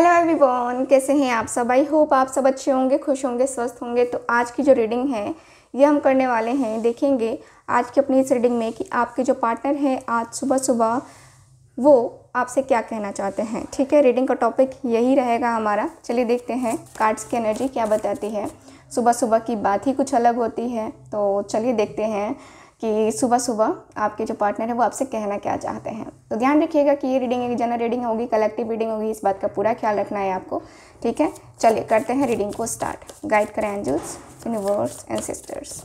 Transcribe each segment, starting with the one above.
hello everyone कैसे हैं आप सब आई होप आप सब अच्छे होंगे खुश होंगे स्वस्थ होंगे तो आज की जो रीडिंग है ये हम करने वाले हैं देखेंगे आज की अपनी इस रीडिंग में कि आपके जो पार्टनर हैं आज सुबह सुबह वो आपसे क्या कहना चाहते हैं ठीक है रीडिंग का टॉपिक यही रहेगा हमारा चलिए देखते हैं कार्ड्स की एनर्जी क्या बताती है सुबह सुबह की बात ही कुछ अलग होती है तो चलिए देखते हैं कि सुबह सुबह आपके जो पार्टनर है वो आपसे कहना क्या चाहते हैं तो ध्यान रखिएगा कि ये रीडिंग एक जनरल रीडिंग होगी कलेक्टिव रीडिंग होगी इस बात का पूरा ख्याल रखना है आपको ठीक है चलिए करते हैं रीडिंग को स्टार्ट गाइड करें angels universe and sisters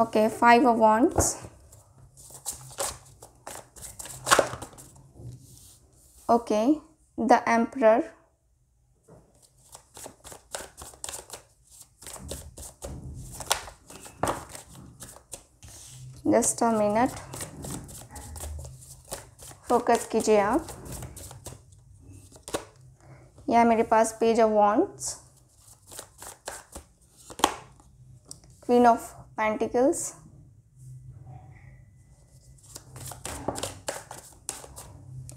okay five of okay the the just a minute focus कीजिए आप यह मेरे पास page of wands queen of pentacles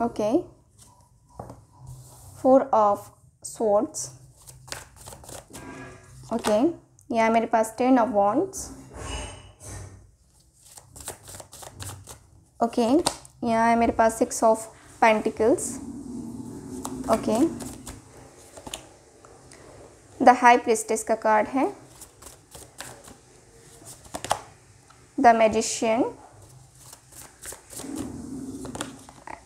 okay four of swords okay yeah मेरे पास टेन ऑफ वॉन्ट्स ओके यहाँ है मेरे पास six of pentacles okay the high priestess का कार्ड है द मैजिशियन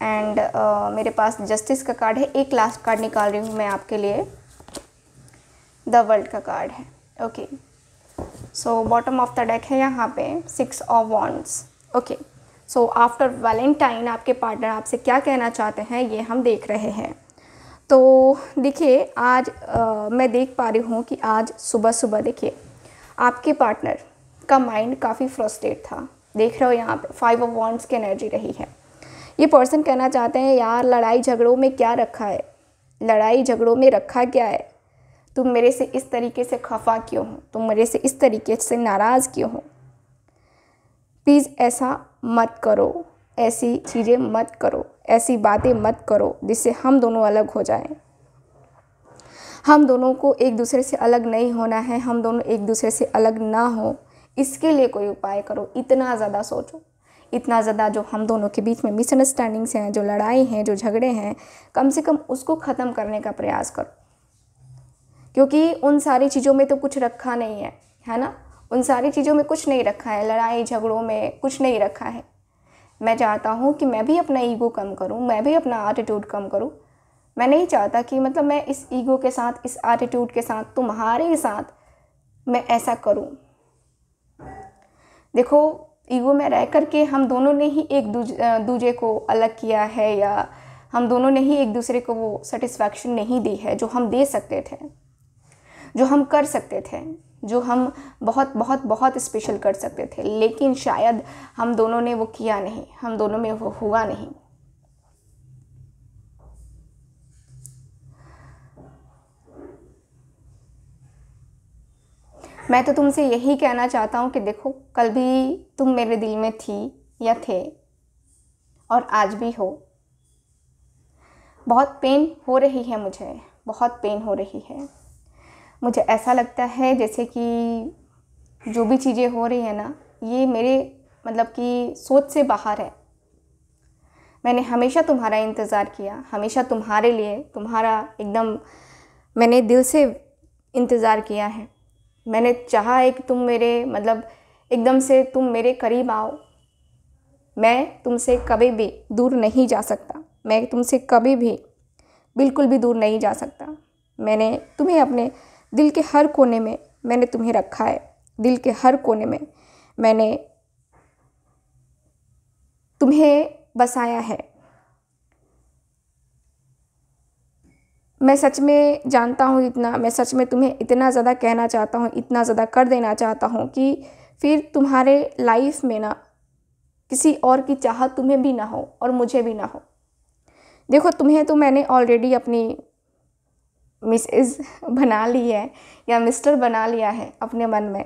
एंड uh, मेरे पास जस्टिस का कार्ड है एक लास्ट कार्ड निकाल रही हूँ मैं आपके लिए द वर्ल्ड का कार्ड है okay so bottom of the deck है यहाँ पे six of wands okay so after Valentine आपके पार्टनर आपसे क्या कहना चाहते हैं ये हम देख रहे हैं तो देखिए आज आ, मैं देख पा रही हूँ कि आज सुबह सुबह देखिए आपके पार्टनर का माइंड काफ़ी फ्रस्ट्रेट था देख रहे हो यहाँ पर फाइव ऑफ वॉन्ट्स की एनर्जी रही है ये पर्सन कहना चाहते हैं यार लड़ाई झगड़ों में क्या रखा है लड़ाई झगड़ों में रखा क्या है तुम मेरे से इस तरीके से खफा क्यों हो तुम मेरे से इस तरीके से नाराज़ क्यों हो प्लीज़ ऐसा मत करो ऐसी चीज़ें मत करो ऐसी बातें मत करो जिससे हम दोनों अलग हो जाएं हम दोनों को एक दूसरे से अलग नहीं होना है हम दोनों एक दूसरे से अलग ना हो इसके लिए कोई उपाय करो इतना ज़्यादा सोचो इतना ज़्यादा जो हम दोनों के बीच में मिसअंडरस्टैंडिंग्स हैं जो लड़ाई हैं जो झगड़े हैं कम से कम उसको ख़त्म करने का प्रयास करो क्योंकि उन सारी चीज़ों में तो कुछ रखा नहीं है है ना उन सारी चीज़ों में कुछ नहीं रखा है लड़ाई झगड़ों में कुछ नहीं रखा है मैं चाहता हूँ कि मैं भी अपना ईगो कम करूँ मैं भी अपना एटीट्यूड कम करूँ मैं नहीं चाहता कि मतलब मैं इस ईगो के साथ इस एटीट्यूड के साथ तुम्हारे साथ मैं ऐसा करूँ देखो ईगो में रह कर के हम दोनों ने ही एक दूजे को अलग किया है या हम दोनों ने ही एक दूसरे को वो सेटिस्फैक्शन नहीं दी है जो हम दे सकते थे जो हम कर सकते थे जो हम बहुत बहुत बहुत स्पेशल कर सकते थे लेकिन शायद हम दोनों ने वो किया नहीं हम दोनों में वो हुआ नहीं मैं तो तुमसे यही कहना चाहता हूँ कि देखो कल भी तुम मेरे दिल में थी या थे और आज भी हो बहुत पेन हो रही है मुझे बहुत पेन हो रही है मुझे ऐसा लगता है जैसे कि जो भी चीज़ें हो रही हैं ना ये मेरे मतलब कि सोच से बाहर है मैंने हमेशा तुम्हारा इंतज़ार किया हमेशा तुम्हारे लिए तुम्हारा एकदम मैंने दिल से इंतज़ार किया है मैंने चाहा है कि तुम मेरे मतलब एकदम से तुम मेरे करीब आओ मैं तुमसे कभी भी दूर नहीं जा सकता मैं तुमसे कभी भी बिल्कुल भी दूर नहीं जा सकता मैंने तुम्हें अपने दिल के हर कोने में मैंने तुम्हें रखा है दिल के हर कोने में मैंने तुम्हें बसाया है मैं सच में जानता हूँ इतना मैं सच में तुम्हें इतना ज़्यादा कहना चाहता हूँ इतना ज़्यादा कर देना चाहता हूँ कि फिर तुम्हारे लाइफ में ना किसी और की चाहत तुम्हें भी ना हो और मुझे भी ना हो देखो तुम्हें तो मैंने ऑलरेडी अपनी मिसेज बना ली है या मिस्टर बना लिया है अपने मन में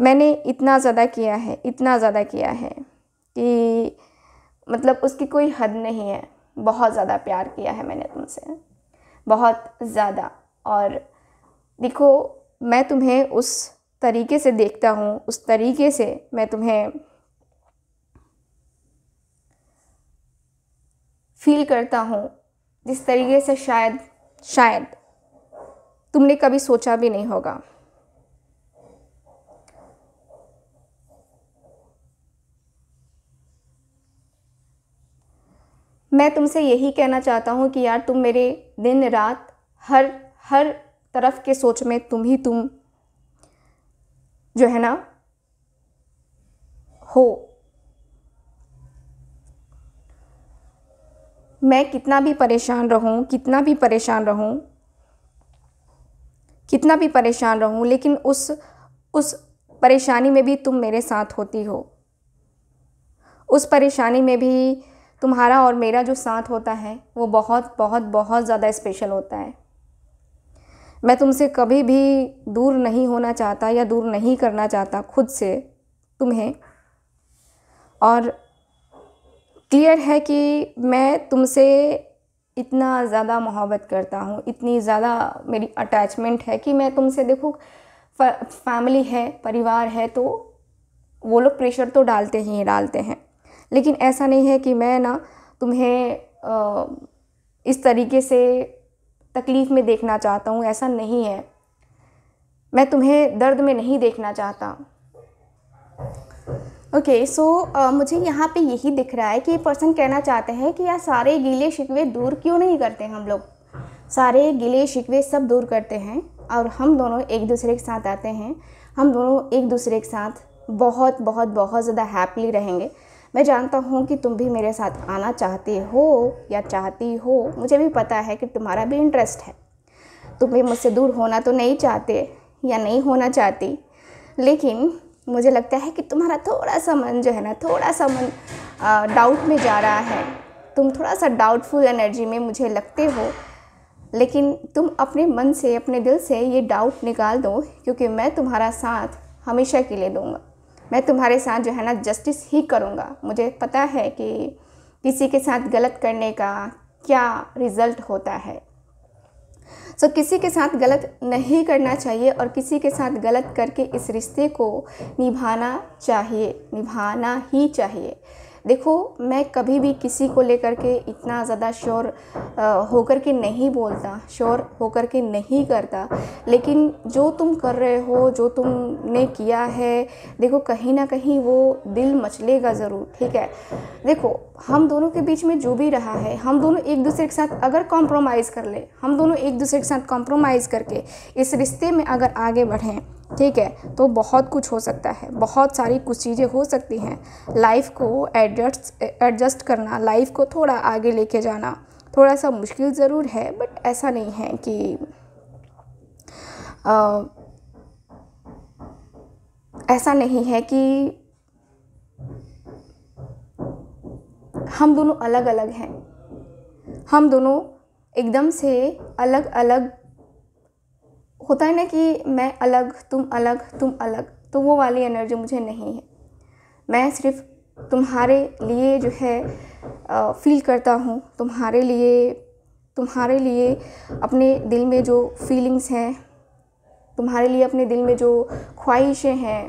मैंने इतना ज़्यादा किया है इतना ज़्यादा किया है कि मतलब उसकी कोई हद नहीं है बहुत ज़्यादा प्यार किया है मैंने तुमसे बहुत ज़्यादा और देखो मैं तुम्हें उस तरीके से देखता हूँ उस तरीके से मैं तुम्हें फील करता हूँ जिस तरीके से शायद शायद तुमने कभी सोचा भी नहीं होगा मैं तुमसे यही कहना चाहता हूँ कि यार तुम मेरे दिन रात हर हर तरफ के सोच में तुम ही तुम जो है ना हो मैं कितना भी परेशान रहूं कितना भी परेशान रहूं कितना भी परेशान रहूं लेकिन उस उस परेशानी में भी तुम मेरे साथ होती हो उस परेशानी में भी तुम्हारा और मेरा जो साथ होता है वो बहुत बहुत बहुत ज़्यादा स्पेशल होता है मैं तुमसे कभी भी दूर नहीं होना चाहता या दूर नहीं करना चाहता खुद से तुम्हें और क्लियर है कि मैं तुमसे इतना ज़्यादा मोहब्बत करता हूँ इतनी ज़्यादा मेरी अटैचमेंट है कि मैं तुमसे देखो फैमिली है परिवार है तो वो लोग प्रेशर तो डालते ही डालते हैं लेकिन ऐसा नहीं है कि मैं ना तुम्हें इस तरीके से तकलीफ़ में देखना चाहता हूँ ऐसा नहीं है मैं तुम्हें दर्द में नहीं देखना चाहता okay okay, so so, uh, मुझे यहाँ पे यही दिख रहा है कि ये पर्सन कहना चाहते हैं कि यार सारे गीले शिकवे दूर क्यों नहीं करते हम लोग सारे गीले शिकवे सब दूर करते हैं और हम दोनों एक दूसरे के साथ आते हैं हम दोनों एक दूसरे के साथ बहुत बहुत बहुत ज़्यादा हैप्पी रहेंगे मैं जानता हूँ कि तुम भी मेरे साथ आना चाहते हो या चाहती हो मुझे भी पता है कि तुम्हारा भी इंटरेस्ट है तुम भी मुझसे दूर होना तो नहीं चाहते या नहीं होना चाहती लेकिन मुझे लगता है कि तुम्हारा थोड़ा सा मन जो है ना थोड़ा सा मन डाउट में जा रहा है तुम थोड़ा सा डाउटफुल एनर्जी में मुझे लगते हो लेकिन तुम अपने मन से अपने दिल से ये डाउट निकाल दो क्योंकि मैं तुम्हारा साथ हमेशा के लिए दूँगा मैं तुम्हारे साथ जो है ना जस्टिस ही करूँगा मुझे पता है कि किसी के साथ गलत करने का क्या रिज़ल्ट होता है सो so, किसी के साथ गलत नहीं करना चाहिए और किसी के साथ गलत करके इस रिश्ते को निभाना चाहिए निभाना ही चाहिए देखो मैं कभी भी किसी को लेकर के इतना ज़्यादा श्योर होकर के नहीं बोलता श्योर होकर के नहीं करता लेकिन जो तुम कर रहे हो जो तुमने किया है देखो कहीं ना कहीं वो दिल मचलेगा ज़रूर ठीक है देखो हम दोनों के बीच में जो भी रहा है हम दोनों एक दूसरे के साथ अगर कॉम्प्रोमाइज़ कर ले हम दोनों एक दूसरे के साथ कॉम्प्रोमाइज़ करके इस रिश्ते में अगर आगे बढ़ें ठीक है तो बहुत कुछ हो सकता है बहुत सारी कुछ चीज़ें हो सकती हैं लाइफ को एड एडजस्ट एडजस्ट करना लाइफ को थोड़ा आगे लेके जाना थोड़ा सा मुश्किल ज़रूर है बट ऐसा नहीं है कि आ, ऐसा नहीं है कि हम दोनों अलग अलग हैं हम दोनों एकदम से अलग अलग होता है ना कि मैं अलग तुम अलग तुम अलग तो वो वाली एनर्जी मुझे नहीं है मैं सिर्फ तुम्हारे लिए जो है फ़ील करता हूँ तुम्हारे लिए तुम्हारे लिए अपने दिल में जो फीलिंग्स हैं तुम्हारे लिए अपने दिल में जो ख्वाहिशें हैं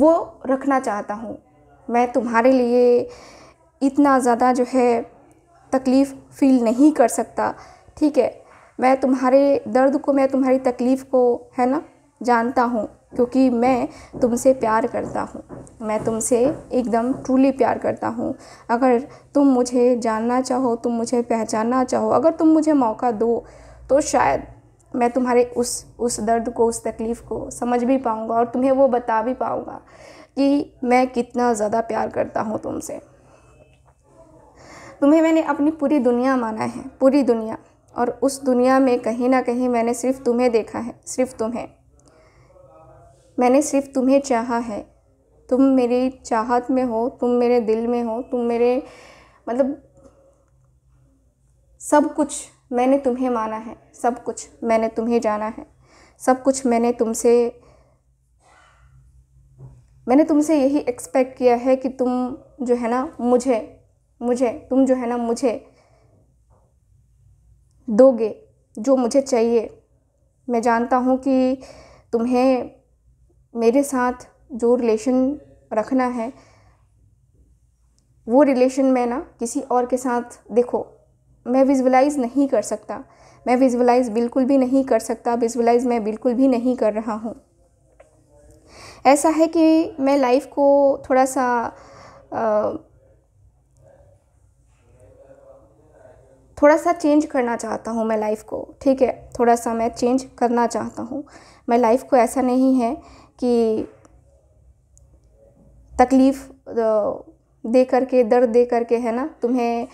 वो रखना चाहता हूँ मैं तुम्हारे लिए इतना ज़्यादा जो है तकलीफ़ फील नहीं कर सकता ठीक है मैं तुम्हारे दर्द को मैं तुम्हारी तकलीफ़ को है ना जानता हूँ क्योंकि मैं तुमसे प्यार करता हूँ मैं तुमसे एकदम ट्रूली प्यार करता हूँ अगर तुम मुझे जानना चाहो तुम मुझे पहचानना चाहो अगर तुम मुझे मौका दो तो शायद मैं तुम्हारे उस उस दर्द को उस तकलीफ़ को समझ भी पाऊँगा और तुम्हें वो बता भी पाऊँगा कि मैं कितना ज़्यादा प्यार करता हूँ तुमसे तुम्हें मैंने अपनी पूरी दुनिया माना है पूरी दुनिया और उस दुनिया में कहीं ना कहीं मैंने सिर्फ तुम्हें देखा है सिर्फ तुम्हें मैंने सिर्फ़ तुम्हें चाहा है तुम मेरी चाहत में हो तुम मेरे दिल में हो तुम मेरे मतलब सब कुछ मैंने तुम्हें माना है सब कुछ मैंने तुम्हें जाना है सब कुछ मैंने तुमसे मैंने तुमसे यही एक्सपेक्ट किया है कि तुम जो है ना मुझे मुझे तुम जो है ना मुझे दोगे जो मुझे चाहिए मैं जानता हूँ कि तुम्हें मेरे साथ जो रिलेशन रखना है वो रिलेशन मैं ना किसी और के साथ देखो मैं विजुअलाइज़ नहीं कर सकता मैं विजुअलाइज़ बिल्कुल भी नहीं कर सकता विजुअलाइज़ मैं बिल्कुल भी नहीं कर रहा हूँ ऐसा है कि मैं लाइफ को थोड़ा सा आ, थोड़ा सा चेंज करना चाहता हूँ मैं लाइफ को ठीक है थोड़ा सा मैं चेंज करना चाहता हूँ मैं लाइफ को ऐसा नहीं है कि तकलीफ़ दे करके दर्द दे करके है ना तुम्हें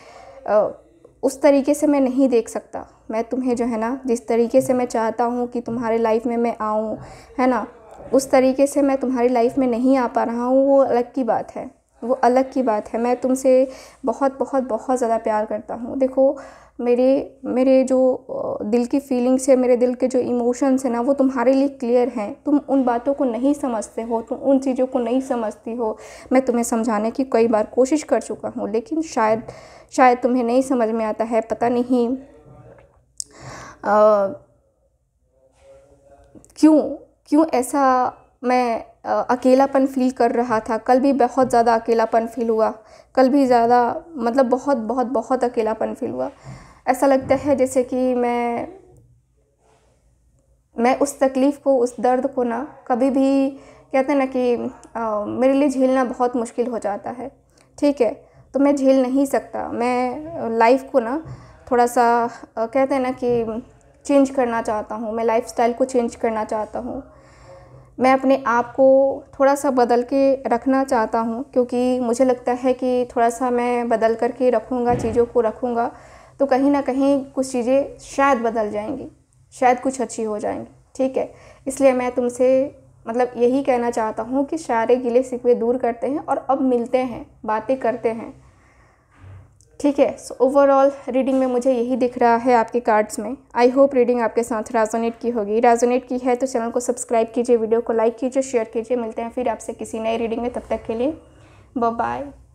उस तरीके से मैं नहीं देख सकता मैं तुम्हें जो है ना जिस तरीके से मैं चाहता हूँ कि तुम्हारे लाइफ में मैं आऊँ है ना उस तरीके से मैं तुम्हारी लाइफ में नहीं आ पा रहा हूँ वो अलग की बात है वो अलग की बात है मैं तुमसे बहुत बहुत बहुत ज़्यादा प्यार करता हूँ देखो मेरे मेरे जो दिल की फीलिंग्स है मेरे दिल के जो इमोशंस हैं ना वो तुम्हारे लिए क्लियर हैं तुम उन बातों को नहीं समझते हो तुम उन चीज़ों को नहीं समझती हो मैं तुम्हें समझाने की कई बार कोशिश कर चुका हूँ लेकिन शायद शायद तुम्हें नहीं समझ में आता है पता नहीं क्यों क्यों ऐसा मैं अकेलापन फ़ील कर रहा था कल भी बहुत ज़्यादा अकेलापन फ़ील हुआ कल भी ज़्यादा मतलब बहुत बहुत बहुत अकेलापन फ़ील हुआ ऐसा लगता है जैसे कि मैं मैं उस तकलीफ़ को उस दर्द को ना कभी भी कहते हैं ना कि आ, मेरे लिए झेलना बहुत मुश्किल हो जाता है ठीक है तो मैं झेल नहीं सकता मैं लाइफ को ना थोड़ा सा कहते हैं ना कि चेंज करना चाहता हूँ मैं लाइफ को चेंज करना चाहता हूँ मैं अपने आप को थोड़ा सा बदल के रखना चाहता हूँ क्योंकि मुझे लगता है कि थोड़ा सा मैं बदल कर के रखूँगा चीज़ों को रखूँगा तो कहीं ना कहीं कुछ चीज़ें शायद बदल जाएंगी शायद कुछ अच्छी हो जाएंगी ठीक है इसलिए मैं तुमसे मतलब यही कहना चाहता हूँ कि सारे गिले सिकवे दूर करते हैं और अब मिलते हैं बातें करते हैं ठीक है सो ओवरऑल रीडिंग में मुझे यही दिख रहा है आपके कार्ड्स में आई होप रीडिंग आपके साथ रेजोनेट की होगी रेजोनेट की है तो चैनल को सब्सक्राइब कीजिए वीडियो को लाइक कीजिए शेयर कीजिए मिलते हैं फिर आपसे किसी नए रीडिंग में तब तक के लिए बाय